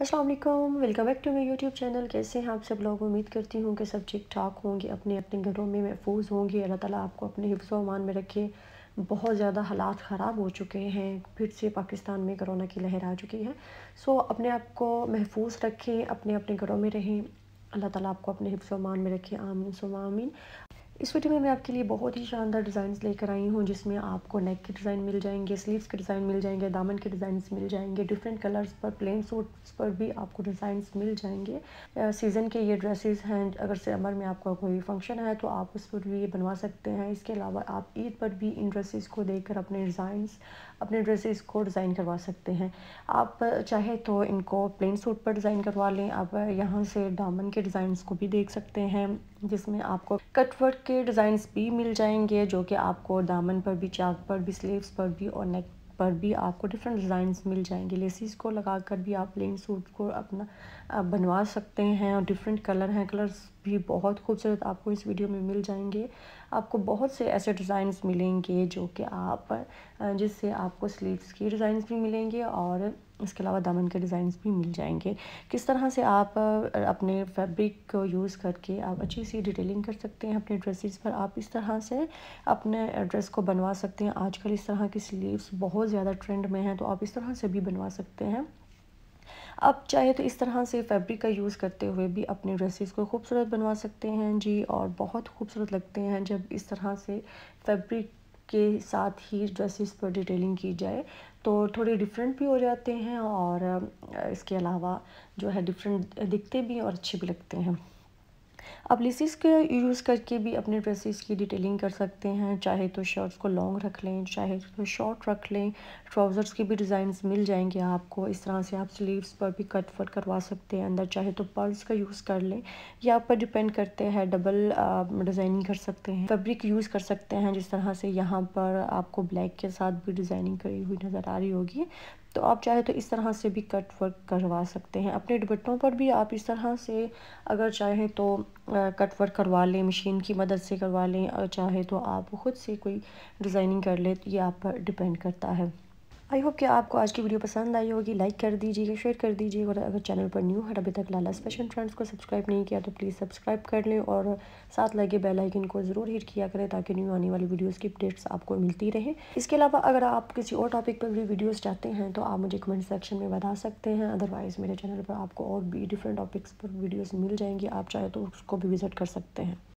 Aslam welcome back to my YouTube channel कैसे हैं आप सब लोग उम्मीद करती हूँ कि सब ठीक ठाक होंगे अपने अपने घरों में महफूज होंगे अल्लाह ताला आपको अपने हिफ्स अमान में रखे बहुत ज़्यादा हालात ख़राब हो चुके हैं फिर से पाकिस्तान में करोना की लहर आ चुकी है सो अपने आप को महफूज रखें अपने अपने घरों में रहें अल्लाह ताला आपको अपने हिफ्स अमान में रखें आमीन सुमाम इस वीडियो में मैं आपके लिए बहुत ही शानदार डिज़ाइंस लेकर आई हूँ जिसमें आपको नेक के डिज़ाइन मिल जाएंगे स्लीव्स के डिज़ाइन मिल जाएंगे दामन के डिज़ाइंस मिल जाएंगे डिफरेंट कलर्स पर प्लेन सूट्स पर भी आपको डिज़ाइंस मिल जाएंगे सीज़न के ये ड्रेसेस हैं अगर समर में आपका कोई फंक्शन है तो आप उस पर भी ये बनवा सकते हैं इसके अलावा आप ईद पर भी इन ड्रेसेस को कर अपने डिज़ाइंस अपने ड्रेसेस को डिज़ाइन करवा सकते हैं आप चाहे तो इनको प्लेन सूट पर डिज़ाइन करवा लें आप यहाँ से दामन के डिज़ाइंस को भी देख सकते हैं जिसमें आपको कटवर्क के डिज़ाइंस भी मिल जाएंगे जो कि आपको दामन पर भी चाक पर भी स्लीव्स पर भी और नेक पर भी आपको डिफरेंट डिज़ाइंस मिल जाएंगे लेसिस को लगा कर भी आप प्लेन सूट को अपना बनवा सकते हैं और डिफरेंट कलर हैं कलर्स भी बहुत खूबसूरत आपको इस वीडियो में मिल जाएंगे आपको बहुत से ऐसे डिज़ाइंस मिलेंगे जो कि आप जिससे आपको स्लीव्स की डिज़ाइंस भी मिलेंगे और इसके अलावा दामन के डिज़ाइंस भी मिल जाएंगे किस तरह से आप अपने फैब्रिक को यूज़ करके आप अच्छी सी डिटेलिंग कर सकते हैं अपने ड्रेसेस पर आप इस तरह से अपने ड्रेस को बनवा सकते हैं आजकल इस तरह की स्लीव्स बहुत ज़्यादा ट्रेंड में हैं तो आप इस तरह से भी बनवा सकते हैं आप चाहे तो इस तरह से फैब्रिक का यूज़ करते हुए भी अपने ड्रेसेस को खूबसूरत बनवा सकते हैं जी और बहुत खूबसूरत लगते हैं जब इस तरह से फैब्रिक के साथ ही ड्रेसेस पर डिटेलिंग की जाए तो थोड़े डिफरेंट भी हो जाते हैं और इसके अलावा जो है डिफरेंट दिखते भी और अच्छे भी लगते हैं आप लेसिस के यूज़ करके भी अपने ड्रेसेस की डिटेलिंग कर सकते हैं चाहे तो शर्ट्स को लॉन्ग रख लें चाहे तो शॉर्ट रख लें ट्राउज़र्स के भी डिज़ाइंस मिल जाएंगे आपको इस तरह से आप स्लीव्स पर भी कट फट करवा सकते हैं अंदर चाहे तो पर्ल्स का यूज़ कर लें या आप पर डिपेंड करते हैं डबल डिज़ाइनिंग कर सकते हैं फेब्रिक यूज़ कर सकते हैं जिस तरह से यहाँ पर आपको ब्लैक के साथ भी डिज़ाइनिंग करी हुई नज़र आ रही होगी तो आप चाहे तो इस तरह से भी कट वर्क करवा सकते हैं अपने दुपट्टों पर भी आप इस तरह से अगर चाहें तो कट वर्क करवा लें मशीन की मदद से करवा लें और चाहे तो आप ख़ुद से कोई डिज़ाइनिंग कर लें तो ये आप पर डिपेंड करता है आई होप कि आपको आज की वीडियो पसंद आई होगी लाइक कर दीजिएगा शेयर कर दीजिए और अगर चैनल पर न्यू है अभी तक लाला स्पेशल ट्रेंड्स को सब्सक्राइब नहीं किया तो प्लीज़ सब्सक्राइब कर लें और साथ लगे बेल आइकन को ज़रूर हिट किया करें ताकि न्यू आने वाली वीडियोस की अपडेट्स आपको मिलती रहे इसके अलावा अगर आप किसी और टॉपिक पर भी वीडियोज़ चाहते हैं तो आप मुझे कमेंट सेक्शन में बता सकते हैं अदरवाइज़ मेरे चैनल पर आपको और भी डिफरेंट टॉपिक्स पर वीडियोज़ मिल जाएंगी आप चाहे तो उसको भी विज़िट कर सकते हैं